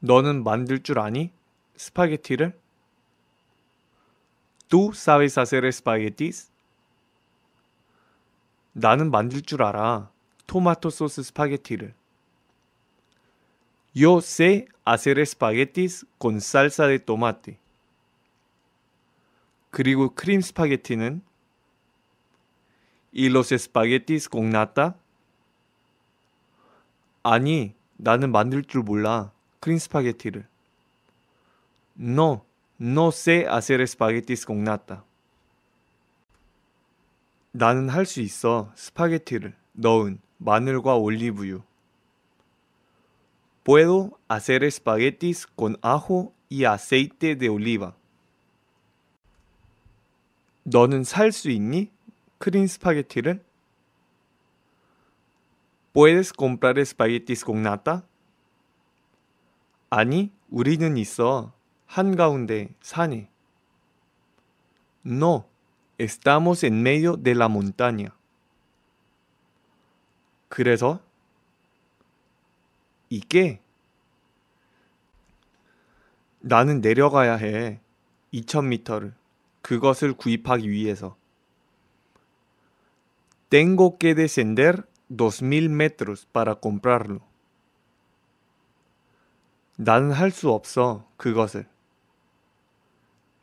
너는 만들 줄 아니? 스파게티를? Tú sabes hacer espaguetis? 나는 만들 줄 알아. 토마토 소스 스파게티를. Yo sé hacer espaguetis con salsa de tomate. 그리고 크림 스파게티는 Y los espaguetis con nata? 아니, 나는 만들 줄 몰라. 크림 스파게티를. No, no sé hacer espaguetis con nata. 나는 할 수 있어 스파게티를 넣은 마늘과 올리브유. Puedo hacer espaguetis con ajo y aceite de oliva. 너는 살 수 있니? 크림 스파게티를? Puedes comprar espaguetis con nata? 아니, 우리는 있어. 한가운데 산에. No, estamos en medio de la montaña. 그래서 이게 나는 내려가야 해. 2000m를. 그것을 구입하기 위해서. Tengo que descender 2000 metros para comprarlo.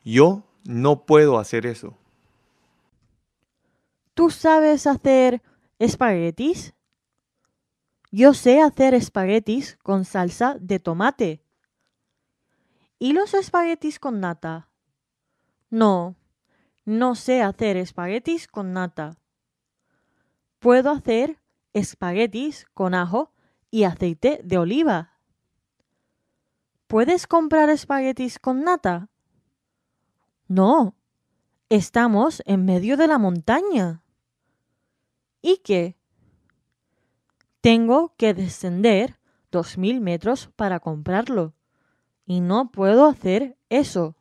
Yo no puedo hacer eso. ¿Tú sabes hacer espaguetis? Yo sé hacer espaguetis con salsa de tomate. ¿Y los espaguetis con nata? No, no sé hacer espaguetis con nata. Puedo hacer espaguetis con ajo y aceite de oliva. ¿Puedes comprar espaguetis con nata? No. Estamos en medio de la montaña. ¿Y qué? Tengo que descender dos mil metros para comprarlo. Y no puedo hacer eso.